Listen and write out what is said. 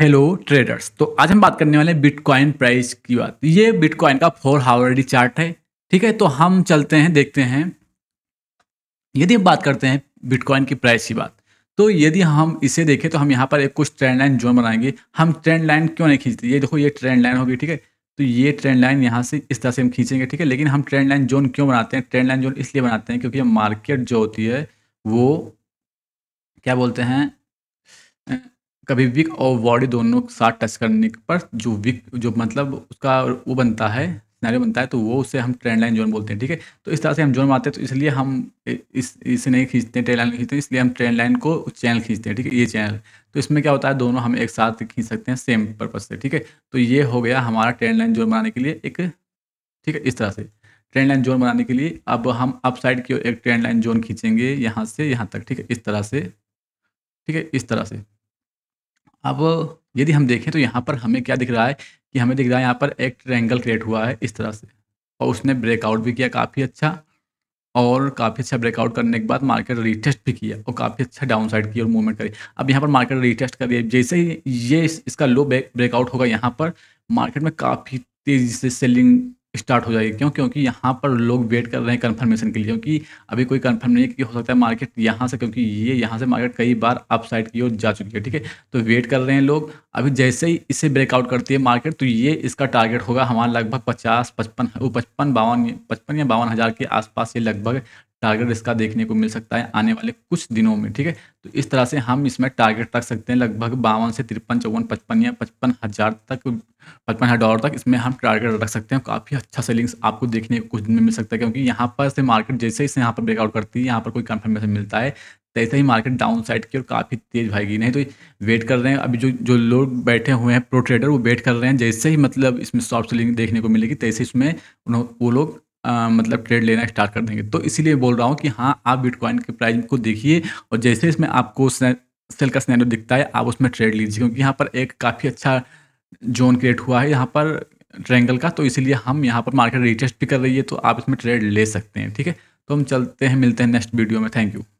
hello traders तो आज हम बात करने वाले हैं बिटकॉइन प्राइस की बात तो ये बिटकॉइन का फोर हावरडी चार्ट है ठीक है तो हम चलते हैं देखते हैं यदि हम बात करते हैं बिटकॉइन की प्राइस की बात तो यदि हम इसे देखें तो हम यहाँ पर एक कुछ ट्रेंड लाइन जोन बनाएंगे हम ट्रेंड लाइन क्यों नहीं खींचते ये देखो ये ट्रेंड लाइन होगी ठीक है तो ये ट्रेंड लाइन यहाँ से इस तरह से हम खींचेंगे ठीक है लेकिन हम ट्रेंड लाइन जोन क्यों बनाते हैं ट्रेंड लाइन जोन इसलिए बनाते हैं क्योंकि मार्केट जो होती है वो क्या बोलते हैं कभी विक और बॉडी दोनों साथ टच करने पर जो विक जो मतलब उसका वो बनता है सिनारियो बनता है तो वो उसे हम ट्रेंड लाइन जोन बोलते हैं ठीक है तो इस तरह से हम जोन बनाते हैं तो इसलिए हम इस इसे नहीं खींचते ट्रेन लाइन खींचते हैं इसलिए हम ट्रेंड लाइन को चैनल खींचते हैं ठीक है ये चैनल तो इसमें क्या होता है दोनों हम एक साथ खींच सकते हैं सेम पर्पज से ठीक है तो ये हो गया हमारा ट्रेंड लाइन जोन बनाने के लिए एक ठीक है इस तरह से ट्रेंड लाइन जोन बनाने के लिए अब हम अप साइड की एक ट्रेंड लाइन जोन खींचेंगे यहाँ से यहाँ तक ठीक है इस तरह से ठीक है इस तरह से अब यदि हम देखें तो यहाँ पर हमें क्या दिख रहा है कि हमें दिख रहा है यहाँ पर एक ट्रैंगल क्रिएट हुआ है इस तरह से और उसने ब्रेकआउट भी किया काफ़ी अच्छा और काफ़ी अच्छा ब्रेकआउट करने के बाद मार्केट रीटेस्ट भी किया और काफ़ी अच्छा डाउन साइड किया और मूवमेंट करी अब यहाँ पर मार्केट रीटेस्ट करिए जैसे ही ये इसका लो ब्रेकआउट होगा यहाँ पर मार्केट में काफ़ी तेज़ी से सेलिंग स्टार्ट हो जाएगी क्यों क्योंकि यहाँ पर लोग वेट कर रहे हैं कंफर्मेशन के लिए क्योंकि अभी कोई कंफर्म नहीं है कि हो सकता है मार्केट यहाँ से क्योंकि ये यहाँ से मार्केट कई बार अपसाइड की ओर जा चुकी है ठीक है तो वेट कर रहे हैं लोग अभी जैसे ही इसे ब्रेकआउट करती है मार्केट तो ये इसका टारगेट होगा हमारा लगभग पचास पचपन वो पचपन बावन पचपन या बावन हज़ार के आसपास ये लगभग टारगेट इसका देखने को मिल सकता है आने वाले कुछ दिनों में ठीक है तो इस तरह से हम इसमें टारगेट रख सकते हैं लगभग बावन से तिरपन चौवन पचपन या पचपन हज़ार तक पचपन हज़ार डॉलर तक इसमें हम टारगेट रख सकते हैं काफ़ी अच्छा सेलिंग्स आपको देखने को कुछ दिन में मिल सकता है क्योंकि यहाँ पर से मार्केट जैसे ही यहाँ पर ब्रेकआउट करती है यहाँ पर कोई कन्फर्मेशन मिलता है तैसे ही मार्केट डाउन साइड की और काफ़ी तेज़ भाईगी नहीं तो वेट कर रहे हैं अभी जो जो लोग बैठे हुए हैं प्रो ट्रेडर वो वेट कर रहे हैं जैसे ही मतलब इसमें सॉफ्ट सेलिंग देखने को मिलेगी तैसे इसमें वो लोग आ, मतलब ट्रेड लेना स्टार्ट कर देंगे तो इसीलिए बोल रहा हूँ कि हाँ आप बिटकॉइन के प्राइस को देखिए और जैसे इसमें आपको सेल का स्नैनो दिखता है आप उसमें ट्रेड लीजिए क्योंकि यहाँ पर एक काफ़ी अच्छा जोन क्रिएट हुआ है यहाँ पर ट्रैंगल का तो इसीलिए हम यहाँ पर मार्केट रिटेस्ट भी कर रही है तो आप इसमें ट्रेड ले सकते हैं ठीक है तो हम चलते हैं मिलते हैं नेक्स्ट वीडियो में थैंक यू